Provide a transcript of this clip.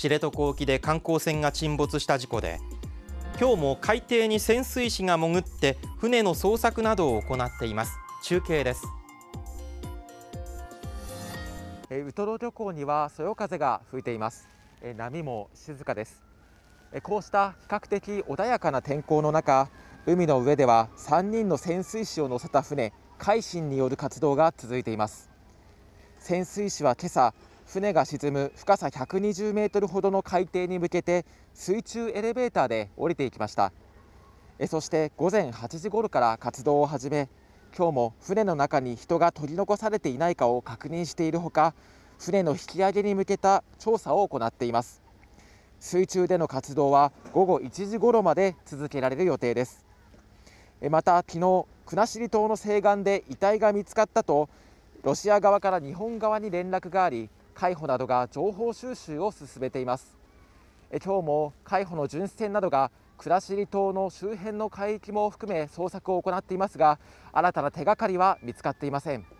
知床沖で観光船が沈没した事故で今日も海底に潜水士が潜って船の捜索などを行っています中継ですウトロ漁港にはそよ風が吹いています波も静かですこうした比較的穏やかな天候の中海の上では3人の潜水士を乗せた船海進による活動が続いています潜水士は今朝船が沈む深さ120メートルほどの海底に向けて水中エレベーターで降りていきましたえそして午前8時ごろから活動を始め今日も船の中に人が取り残されていないかを確認しているほか船の引き上げに向けた調査を行っています水中での活動は午後1時ごろまで続けられる予定ですえまた昨日国後島の西岸で遺体が見つかったとロシア側から日本側に連絡があり海保などが情報収集を進めています今日も海保の巡視船などが倉尻島の周辺の海域も含め捜索を行っていますが新たな手がかりは見つかっていません